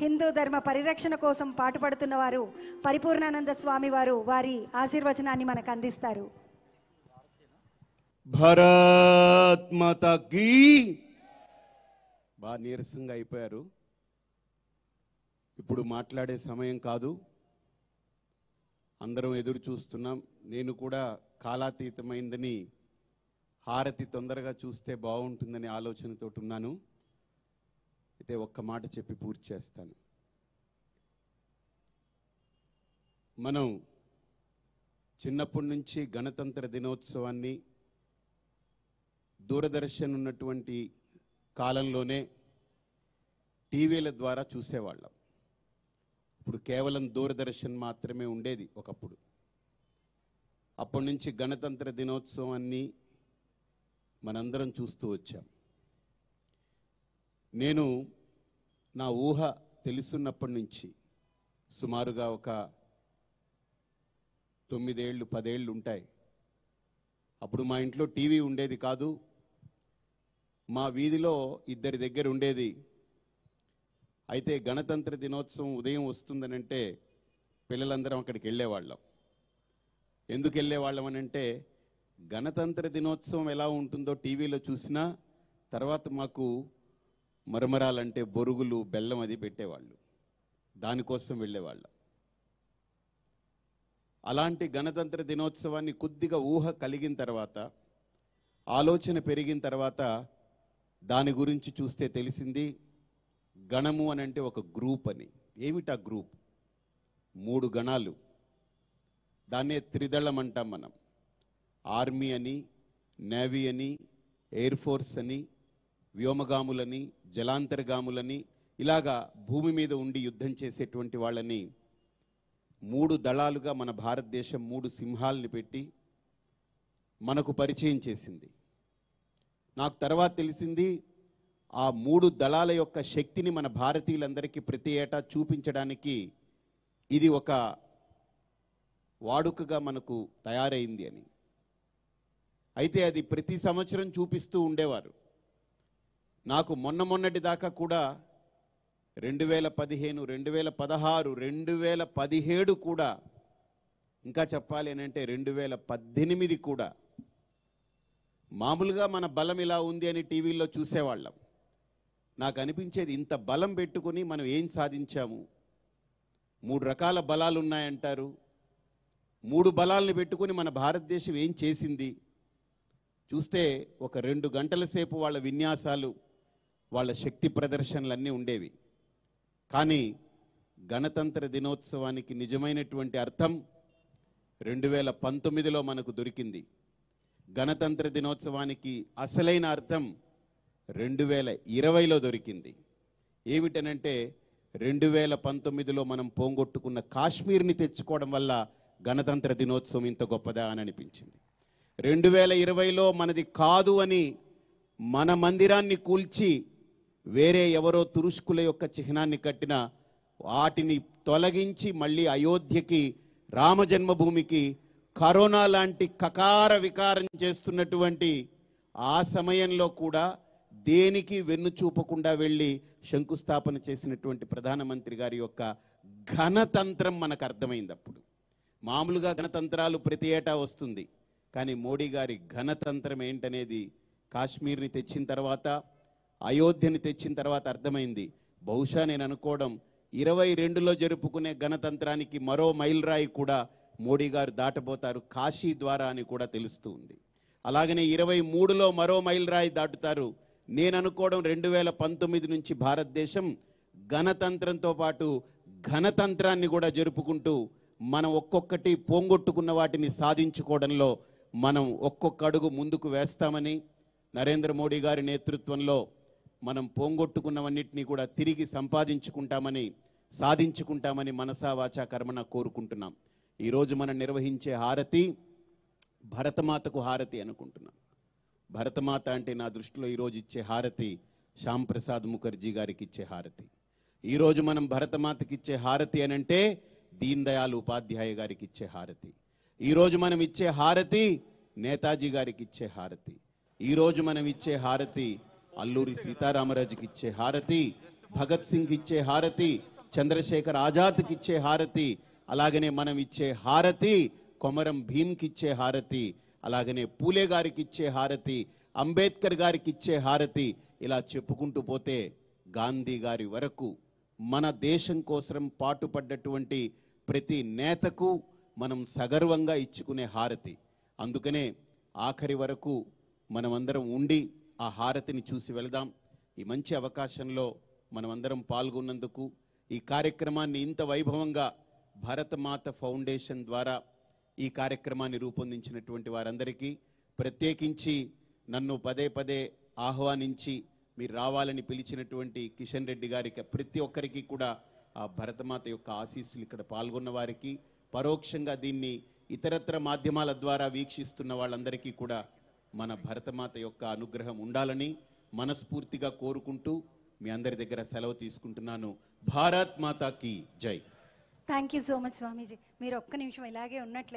హిందూ ధర్మ పరిరక్షణ కోసం పాటుపడుతున్న వారు పరిపూర్ణానంద స్వామి వారు వారి ఆశీర్వచనాన్ని మనకు అందిస్తారు భరత్మతకి బాగా నీరసంగా అయిపోయారు ఇప్పుడు మాట్లాడే సమయం కాదు అందరం ఎదురు చూస్తున్నాం నేను కూడా కాలాతీతమైందని హారతి తొందరగా చూస్తే బాగుంటుందనే ఆలోచనతోటి ఉన్నాను అయితే ఒక్క మాట చెప్పి పూర్తి చేస్తాను మనం చిన్నప్పటి నుంచి గణతంత్ర దినోత్సవాన్ని దూరదర్శన్ ఉన్నటువంటి కాలంలోనే టీవీల ద్వారా చూసేవాళ్ళం ఇప్పుడు కేవలం దూరదర్శన్ మాత్రమే ఉండేది ఒకప్పుడు అప్పటి నుంచి గణతంత్ర దినోత్సవాన్ని మనందరం చూస్తూ వచ్చాం నేను నా ఊహ తెలుసున్నప్పటి నుంచి సుమారుగా ఒక తొమ్మిదేళ్ళు పదేళ్ళు ఉంటాయి అప్పుడు మా ఇంట్లో టీవీ ఉండేది కాదు మా వీధిలో ఇద్దరి దగ్గర ఉండేది అయితే గణతంత్ర దినోత్సవం ఉదయం వస్తుందనంటే పిల్లలందరం అక్కడికి వెళ్ళేవాళ్ళం ఎందుకు వెళ్ళేవాళ్ళం అనంటే గణతంత్ర దినోత్సవం ఎలా ఉంటుందో టీవీలో చూసినా తర్వాత మాకు మరమరాలంటే బొరుగులు బెల్లం అది పెట్టేవాళ్ళు దానికోసం వెళ్ళేవాళ్ళు అలాంటి గణతంత్ర దినోత్సవాన్ని కొద్దిగా ఊహ కలిగిన తర్వాత ఆలోచన పెరిగిన తర్వాత దాని గురించి చూస్తే తెలిసింది గణము అని అంటే ఒక గ్రూప్ అని ఏమిటా గ్రూప్ మూడు గణాలు దాన్నే త్రిదళం అంటాం మనం ఆర్మీ అని నేవీ అని ఎయిర్ ఫోర్స్ అని వ్యోమగాములని జలాంతర్గాములని ఇలాగా భూమి మీద ఉండి యుద్ధం చేసేటువంటి వాళ్ళని మూడు దళాలుగా మన భారతదేశం మూడు సింహాలని పెట్టి మనకు పరిచయం చేసింది నాకు తర్వాత తెలిసింది ఆ మూడు దళాల యొక్క శక్తిని మన భారతీయులందరికీ ప్రతి ఏటా చూపించడానికి ఇది ఒక వాడుకగా మనకు తయారైంది అని అయితే అది ప్రతి సంవత్సరం చూపిస్తూ ఉండేవారు నాకు మొన్న మొన్నటి దాకా కూడా రెండు వేల పదిహేను రెండు వేల పదహారు రెండు వేల పదిహేడు కూడా ఇంకా చెప్పాలి అని అంటే రెండు వేల పద్దెనిమిది కూడా మామూలుగా మన బలం ఇలా ఉంది అని టీవీల్లో చూసేవాళ్ళం నాకు అనిపించేది ఇంత బలం పెట్టుకుని మనం ఏం సాధించాము మూడు రకాల బలాలు ఉన్నాయంటారు మూడు బలాలను పెట్టుకుని మన భారతదేశం ఏం చేసింది చూస్తే ఒక రెండు గంటల సేపు వాళ్ళ విన్యాసాలు వాళ్ళ శక్తి ప్రదర్శనలన్నీ ఉండేవి కానీ గణతంత్ర దినోత్సవానికి నిజమైనటువంటి అర్థం రెండు వేల పంతొమ్మిదిలో మనకు దొరికింది గణతంత్ర దినోత్సవానికి అసలైన అర్థం రెండు వేల ఇరవైలో దొరికింది ఏమిటనంటే రెండు వేల పంతొమ్మిదిలో మనం పోంగొట్టుకున్న కాశ్మీర్ని తెచ్చుకోవడం వల్ల గణతంత్ర దినోత్సవం ఇంత గొప్పదా అని అనిపించింది రెండు వేల ఇరవైలో మనది కాదు అని మన మందిరాన్ని కూల్చి వేరే ఎవరో తురుష్కుల యొక్క చిహ్నాన్ని కట్టిన వాటిని తొలగించి మళ్ళీ అయోధ్యకి రామజన్మభూమికి కరోనా లాంటి కకార వికారం చేస్తున్నటువంటి ఆ సమయంలో కూడా దేనికి వెన్ను చూపకుండా వెళ్ళి శంకుస్థాపన చేసినటువంటి ప్రధానమంత్రి గారి యొక్క ఘనతంత్రం మనకు అర్థమైంది అప్పుడు మామూలుగా గణతంత్రాలు ప్రతి ఏటా వస్తుంది కానీ మోడీ గారి ఘనతంత్రం ఏంటనేది కాశ్మీర్ని తెచ్చిన తర్వాత అయోధ్యని తెచ్చిన తర్వాత అర్థమైంది బహుశా నేను అనుకోవడం ఇరవై రెండులో జరుపుకునే గణతంత్రానికి మరో మైలురాయి కూడా మోడీ గారు దాటబోతారు కాశీ ద్వారా అని కూడా తెలుస్తూ ఉంది అలాగనే ఇరవై మూడులో మరో మైలురాయి దాటుతారు నేను అనుకోవడం రెండు వేల పంతొమ్మిది నుంచి భారతదేశం గణతంత్రంతో పాటు ఘనతంత్రాన్ని కూడా జరుపుకుంటూ మనం ఒక్కొక్కటి పోంగొట్టుకున్న వాటిని సాధించుకోవడంలో మనం ఒక్కొక్క అడుగు ముందుకు వేస్తామని నరేంద్ర మోడీ గారి నేతృత్వంలో మనం పోంగొట్టుకున్నవన్నింటినీ కూడా తిరిగి సంపాదించుకుంటామని సాధించుకుంటామని వాచా కర్మన కోరుకుంటున్నాం ఈరోజు మనం నిర్వహించే హారతి భరతమాతకు హారతి అనుకుంటున్నాం భరతమాత అంటే నా దృష్టిలో ఈరోజు ఇచ్చే హారతి శ్యాంప్రసాద్ ముఖర్జీ గారికి ఇచ్చే హారతి ఈరోజు మనం భరతమాతకి ఇచ్చే హారతి అంటే దీన్ దయాల్ ఉపాధ్యాయ గారికి ఇచ్చే హారతి ఈరోజు మనం ఇచ్చే హారతి నేతాజీ గారికి ఇచ్చే హారతి ఈరోజు మనం ఇచ్చే హారతి అల్లూరి సీతారామరాజుకి ఇచ్చే హారతి భగత్ సింగ్ ఇచ్చే హారతి చంద్రశేఖర్ ఆజాద్కి ఇచ్చే హారతి అలాగనే మనం ఇచ్చే హారతి కొమరం భీమ్కి ఇచ్చే హారతి అలాగనే పూలే గారికి ఇచ్చే హారతి అంబేద్కర్ గారికి ఇచ్చే హారతి ఇలా చెప్పుకుంటూ పోతే గాంధీ గారి వరకు మన దేశం కోసం పాటుపడ్డటువంటి ప్రతి నేతకు మనం సగర్వంగా ఇచ్చుకునే హారతి అందుకనే ఆఖరి వరకు మనమందరం ఉండి ఆ హారతిని చూసి వెళదాం ఈ మంచి అవకాశంలో మనమందరం పాల్గొన్నందుకు ఈ కార్యక్రమాన్ని ఇంత వైభవంగా భరతమాత ఫౌండేషన్ ద్వారా ఈ కార్యక్రమాన్ని రూపొందించినటువంటి వారందరికీ ప్రత్యేకించి నన్ను పదే పదే ఆహ్వానించి మీరు రావాలని పిలిచినటువంటి కిషన్ రెడ్డి గారికి ప్రతి ఒక్కరికి కూడా ఆ భరతమాత యొక్క ఆశీస్సులు ఇక్కడ పాల్గొన్న వారికి పరోక్షంగా దీన్ని ఇతరత్ర మాధ్యమాల ద్వారా వీక్షిస్తున్న వాళ్ళందరికీ కూడా మన భరతమాత యొక్క అనుగ్రహం ఉండాలని మనస్ఫూర్తిగా కోరుకుంటూ మీ అందరి దగ్గర సెలవు తీసుకుంటున్నాను భారత్ మాతాకి జై థ్యాంక్ యూ సో మచ్ స్వామీజీ మీరు ఒక్క నిమిషం ఇలాగే ఉన్నట్లయితే